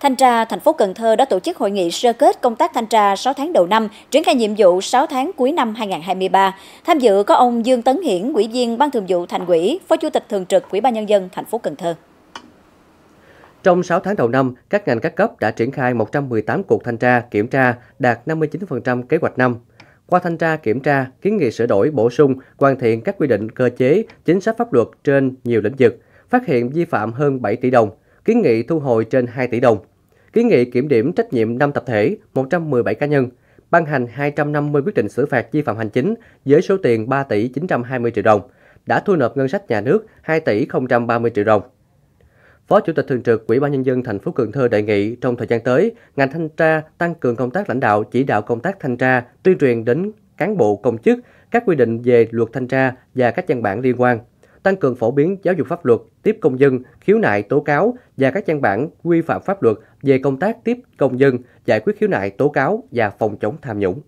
Thanh tra thành phố Cần Thơ đã tổ chức hội nghị sơ kết công tác thanh tra 6 tháng đầu năm, triển khai nhiệm vụ 6 tháng cuối năm 2023. Tham dự có ông Dương Tấn Hiển, Ủy viên Ban Thường vụ Thành ủy, Phó Chủ tịch thường trực Ủy ban nhân dân thành phố Cần Thơ. Trong 6 tháng đầu năm, các ngành các cấp đã triển khai 118 cuộc thanh tra, kiểm tra, đạt 59% kế hoạch năm. Qua thanh tra, kiểm tra, kiến nghị sửa đổi, bổ sung, hoàn thiện các quy định cơ chế, chính sách pháp luật trên nhiều lĩnh vực, phát hiện vi phạm hơn 7 tỷ đồng, kiến nghị thu hồi trên 2 tỷ đồng kiến nghị kiểm điểm trách nhiệm 5 tập thể, 117 cá nhân, ban hành 250 quyết định xử phạt vi phạm hành chính với số tiền 3 tỷ 920 triệu đồng, đã thu nộp ngân sách nhà nước 2 tỷ 030 triệu đồng. Phó Chủ tịch Thường trực Ủy ban Nhân dân thành phố Cần Thơ đề nghị trong thời gian tới, ngành thanh tra tăng cường công tác lãnh đạo, chỉ đạo công tác thanh tra, tuyên truyền đến cán bộ công chức các quy định về luật thanh tra và các văn bản liên quan tăng cường phổ biến giáo dục pháp luật, tiếp công dân, khiếu nại tố cáo và các văn bản quy phạm pháp luật về công tác tiếp công dân, giải quyết khiếu nại tố cáo và phòng chống tham nhũng.